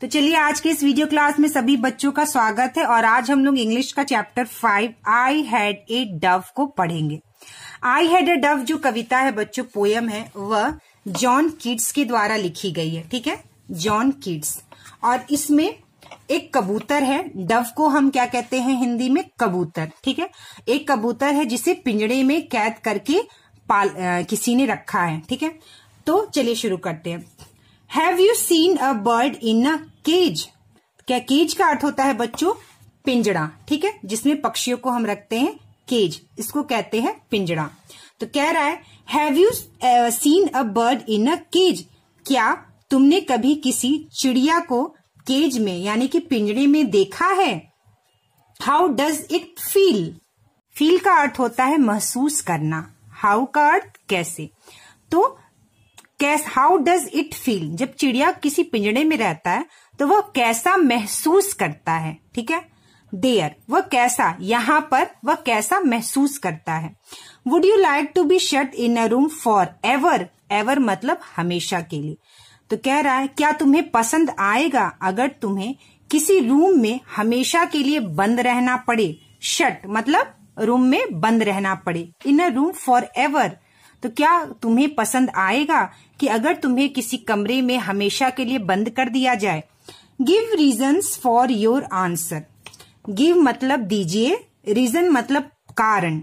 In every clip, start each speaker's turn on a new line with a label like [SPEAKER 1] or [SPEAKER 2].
[SPEAKER 1] तो चलिए आज के इस वीडियो क्लास में सभी बच्चों का स्वागत है और आज हम लोग इंग्लिश का chapter five I had a dove को पढ़ेंगे आई हैड ए डव जो कविता है बच्चों पोयम है वह जॉन किड्स के द्वारा लिखी गई है ठीक है जॉन किड्स और इसमें एक कबूतर है डव को हम क्या कहते हैं हिंदी में कबूतर ठीक है एक कबूतर है जिसे पिंजड़े में कैद करके पाल आ, किसी ने रखा है ठीक है तो चलिए शुरू करते हैं have you seen a bird in a cage क्या केज का अर्थ होता है बच्चों पिंजड़ा ठीक है जिसमें पक्षियों को हम रखते हैं केज इसको कहते हैं पिंजड़ा तो कह रहा है have you seen a bird in a cage क्या तुमने कभी किसी चिड़िया को केज में यानी कि पिंजड़े में देखा है how does it feel feel का अर्थ होता है महसूस करना हाउ का अर्थ कैसे तो कैस हाउ डज इट फील जब चिड़िया किसी पिंजड़े में रहता है तो वह कैसा महसूस करता है ठीक है देयर वह कैसा यहाँ पर वह कैसा महसूस करता है would you like to be shut in a room forever ever मतलब हमेशा के लिए तो कह रहा है क्या तुम्हें पसंद आएगा अगर तुम्हें किसी रूम में हमेशा के लिए बंद रहना पड़े शट मतलब रूम में बंद रहना पड़े in a room forever तो क्या तुम्हें पसंद आएगा कि अगर तुम्हें किसी कमरे में हमेशा के लिए बंद कर दिया जाए give reason for your answer give मतलब दीजिए रीजन मतलब कारण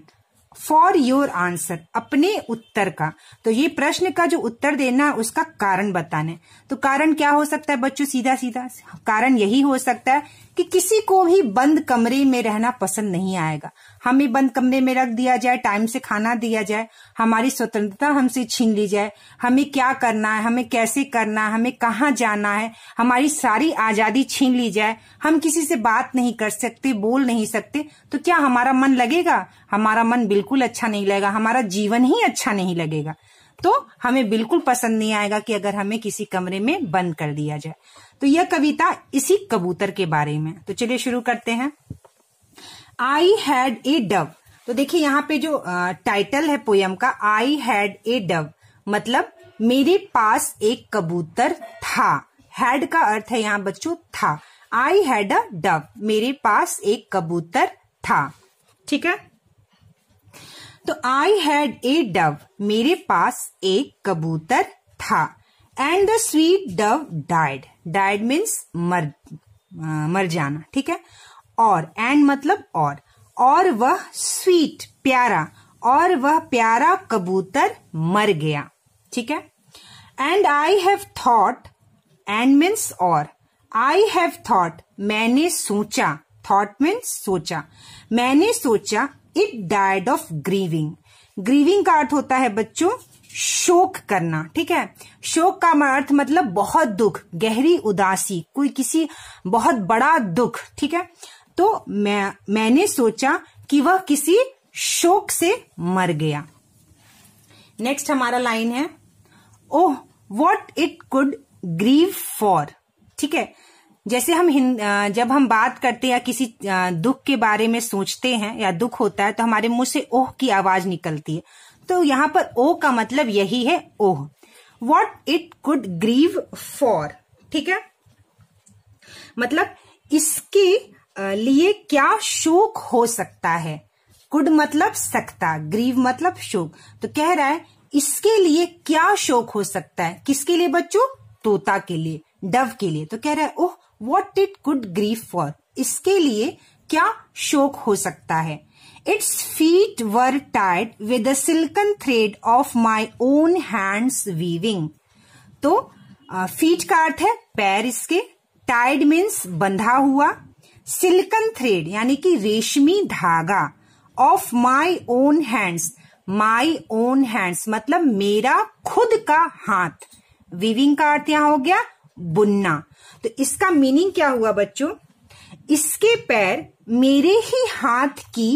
[SPEAKER 1] फॉर योर आंसर अपने उत्तर का तो ये प्रश्न का जो उत्तर देना उसका कारण बताना है तो कारण क्या हो सकता है बच्चों सीधा सीधा कारण यही हो सकता है कि किसी को भी बंद कमरे में रहना पसंद नहीं आएगा हमें बंद कमरे में रख दिया जाए टाइम से खाना दिया जाए हमारी स्वतंत्रता हमसे छीन ली जाए हमें क्या करना है हमें कैसे करना है हमें कहाँ जाना है हमारी सारी आजादी छीन ली जाए हम किसी से बात नहीं कर सकते बोल नहीं सकते तो क्या हमारा मन लगेगा हमारा मन बिल्कुल अच्छा नहीं लगेगा हमारा जीवन ही अच्छा नहीं लगेगा तो हमें बिल्कुल पसंद नहीं आएगा कि अगर हमें किसी कमरे में बंद कर दिया जाए तो यह कविता इसी कबूतर के बारे में तो चलिए शुरू करते हैं आई हैड ए डव तो देखिए यहाँ पे जो टाइटल है पोयम का आई हैड ए डव मतलब मेरे पास एक कबूतर था हैड का अर्थ है यहाँ बच्चों था आई हैड अ डव मेरे पास एक कबूतर था ठीक है तो आई हैड ए डव मेरे पास एक कबूतर था and the sweet dove died died means मर मर जाना ठीक है और एंड मतलब और और वह स्वीट प्यारा और वह प्यारा कबूतर मर गया ठीक है and I have thought and means और आई हैव थॉट मैंने सोचा थॉट मीन्स सोचा मैंने सोचा it died of grieving grieving का अर्थ होता है बच्चों शोक करना ठीक है शोक का अर्थ मतलब बहुत दुख गहरी उदासी कोई किसी बहुत बड़ा दुख ठीक है तो मैं मैंने सोचा कि वह किसी शोक से मर गया नेक्स्ट हमारा लाइन है oh what it could grieve for ठीक है जैसे हम जब हम बात करते या किसी दुख के बारे में सोचते हैं या दुख होता है तो हमारे मुंह से ओह की आवाज निकलती है तो यहां पर ओह का मतलब यही है oh what it could grieve for ठीक है मतलब इसकी लिए क्या शोक हो सकता है कुड मतलब सकता ग्रीव मतलब शोक तो कह रहा है इसके लिए क्या शोक हो सकता है किसके लिए बच्चों तोता के लिए डव के लिए तो कह रहा है oh what it could grieve for इसके लिए क्या शोक हो सकता है it's feet were tied with silken thread of my own hands weaving तो फीट का अर्थ है पैर इसके टाइड मीन्स बंधा हुआ सिल्कन थ्रेड यानी कि रेशमी धागा of my own hands my own hands मतलब मेरा खुद का हाथ वीविंग का अर्थ यहां हो गया बुनना तो इसका मीनिंग क्या हुआ बच्चों इसके पैर मेरे ही हाथ की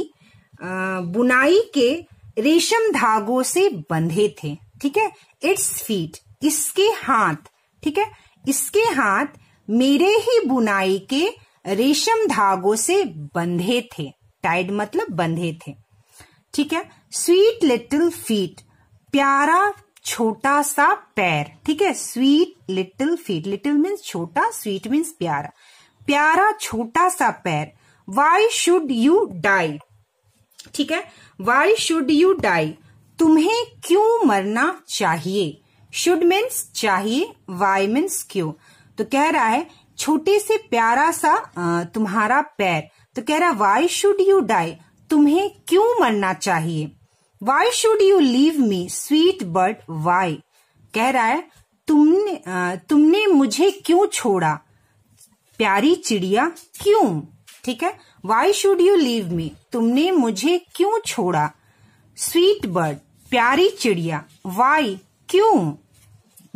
[SPEAKER 1] बुनाई के रेशम धागों से बंधे थे ठीक है इट्स फीट इसके हाथ ठीक है इसके हाथ मेरे ही बुनाई के रेशम धागों से बंधे थे टाइड मतलब बंधे थे ठीक है स्वीट लिटिल फीट प्यारा छोटा सा पैर ठीक है sweet little feet little means छोटा स्वीट मीन्स प्यारा प्यारा छोटा सा पैर वाई शुड यू डाई ठीक है वाई शुड यू डाई तुम्हें क्यों मरना चाहिए शुड मीन्स चाहिए वाई मीन्स क्यों तो कह रहा है छोटे से प्यारा सा तुम्हारा पैर तो कह रहा वाई शुड यू डाई तुम्हें क्यों मरना चाहिए why should you leave me sweet bird why कह रहा है तुमने तुमने मुझे क्यों छोड़ा प्यारी चिड़िया क्यों ठीक है why should you leave me तुमने मुझे क्यों छोड़ा स्वीट बर्ड प्यारी चिड़िया वाई क्यों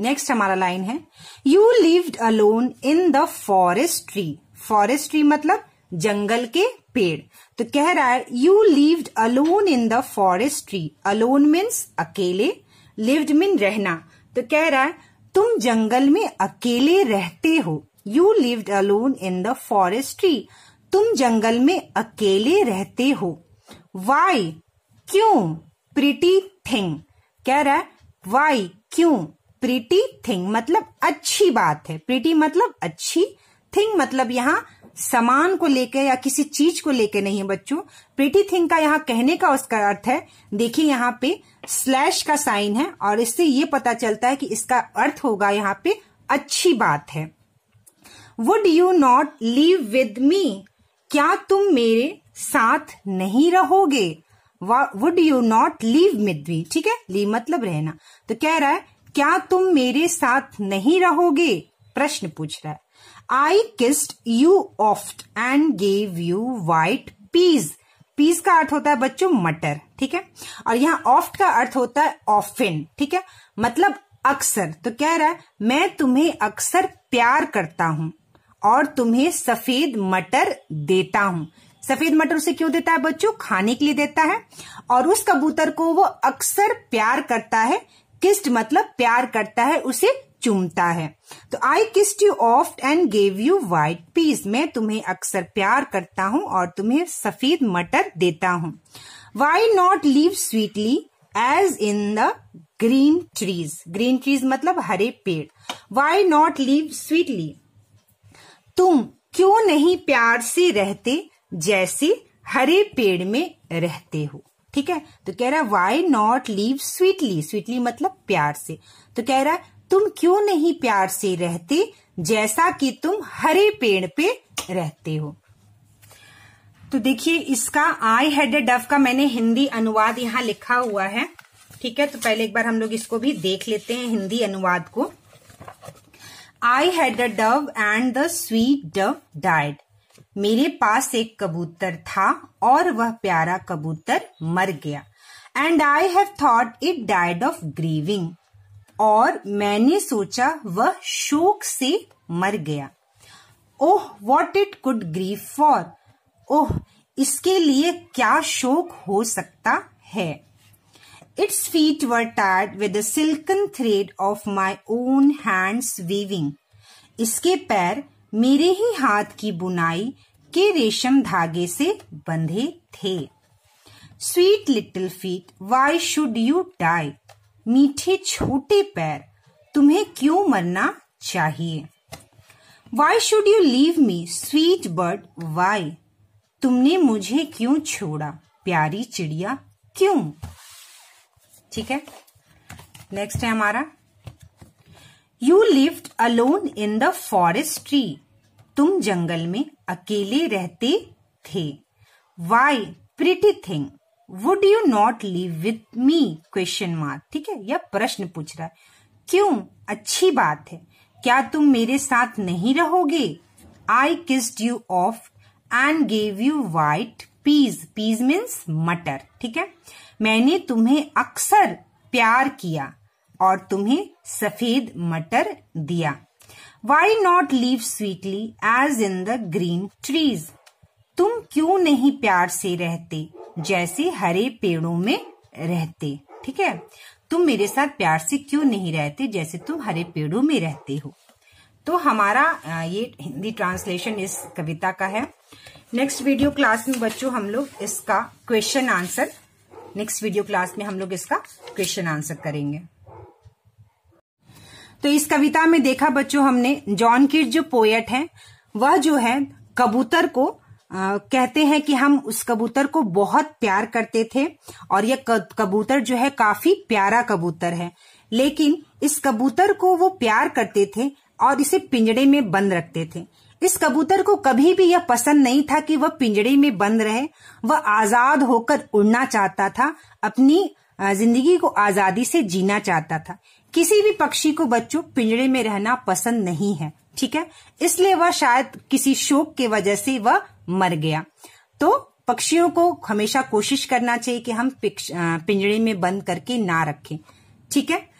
[SPEAKER 1] नेक्स्ट हमारा लाइन है you lived alone in the forest tree forest tree मतलब जंगल के पेड़ तो कह रहा है you lived alone in the forest tree alone means अकेले लिव्ड मीन रहना तो कह रहा है तुम जंगल में अकेले रहते हो you lived alone in the forest tree तुम जंगल में अकेले रहते हो वाई क्यों प्रिटी थिंग कह रहा है वाई क्यों प्रीटी थिंग मतलब अच्छी बात है प्रीटी मतलब अच्छी थिंग मतलब यहाँ सामान को लेके या किसी चीज को लेके नहीं है बच्चों प्रीटी थिंग का यहाँ कहने का उसका अर्थ है देखिए यहाँ पे स्लैश का साइन है और इससे ये पता चलता है कि इसका अर्थ होगा यहाँ पे अच्छी बात है would you not leave with me क्या तुम मेरे साथ नहीं रहोगे would you not leave with me ठीक है लीव मतलब रहना तो कह रहा है क्या तुम मेरे साथ नहीं रहोगे प्रश्न पूछ रहा है I kissed you oft and gave you white peas peas का अर्थ होता है बच्चों मटर ठीक है और यहाँ ऑफ्ट का अर्थ होता है ऑफिन ठीक है मतलब अक्सर तो कह रहा है मैं तुम्हें अक्सर प्यार करता हूं और तुम्हें सफेद मटर देता हूं सफेद मटर उसे क्यों देता है बच्चों खाने के लिए देता है और उस कबूतर को वो अक्सर प्यार करता है किस्ट मतलब प्यार करता है उसे चुमता है तो I kissed you oft and gave you white peas मैं तुम्हें अक्सर प्यार करता हूँ और तुम्हें सफेद मटर देता हूँ why not leave sweetly as in the green trees green trees मतलब हरे पेड़ वाई नॉट लीव स्वीटली तुम क्यों नहीं प्यार से रहते जैसे हरे पेड़ में रहते हो ठीक है तो कह रहा है why not leave sweetly sweetly मतलब प्यार से तो कह रहा है तुम क्यों नहीं प्यार से रहते जैसा कि तुम हरे पेड़ पे रहते हो तो देखिए इसका आई हेड डव का मैंने हिंदी अनुवाद यहाँ लिखा हुआ है ठीक है तो पहले एक बार हम लोग इसको भी देख लेते हैं हिंदी अनुवाद को I had a dove and the sweet dove died मेरे पास एक कबूतर था और वह प्यारा कबूतर मर गया and I have thought it died of grieving और मैंने सोचा वह शोक से मर गया oh what it could grieve for oh इसके लिए क्या शोक हो सकता है it's feet were tired with silken thread of my own hands weaving इसके पैर मेरे ही हाथ की बुनाई के रेशम धागे से बंधे थे sweet little feet why should you die मीठे छोटे पैर तुम्हें क्यों मरना चाहिए why should you leave me sweet bird why तुमने मुझे क्यों छोड़ा प्यारी चिड़िया क्यों ठीक है नेक्स्ट है हमारा you lived alone in the forest tree तुम जंगल में अकेले रहते थे why pretty thing would you not live with me question mark ठीक है यह प्रश्न पूछ रहा है क्यों अच्छी बात है क्या तुम मेरे साथ नहीं रहोगे I kissed you oft and gave you white peas peas means मटर ठीक है मैंने तुम्हें अक्सर प्यार किया और तुम्हें सफेद मटर दिया why not leave sweetly as in the green trees तुम क्यों नहीं प्यार से रहते जैसे हरे पेड़ों में रहते ठीक है तुम मेरे साथ प्यार से क्यों नहीं रहते जैसे तुम हरे पेड़ों में रहते हो तो हमारा ये हिंदी ट्रांसलेशन इस कविता का है नेक्स्ट वीडियो क्लास में बच्चों हम लोग इसका question answer next video class में हम लोग इसका क्वेश्चन आंसर करेंगे तो इस कविता में देखा बच्चों हमने जॉन किट जो पोएट है वह जो है कबूतर को आ, कहते हैं कि हम उस कबूतर को बहुत प्यार करते थे और यह कबूतर जो है काफी प्यारा कबूतर है लेकिन इस कबूतर को वो प्यार करते थे और इसे पिंजड़े में बंद रखते थे इस कबूतर को कभी भी यह पसंद नहीं था कि वह पिंजड़े में बंद रहे वह आजाद होकर उड़ना चाहता था अपनी जिंदगी को आजादी से जीना चाहता था किसी भी पक्षी को बच्चों पिंजरे में रहना पसंद नहीं है ठीक है इसलिए वह शायद किसी शोक के वजह से वह मर गया तो पक्षियों को हमेशा कोशिश करना चाहिए कि हम पिंजरे में बंद करके ना रखें ठीक है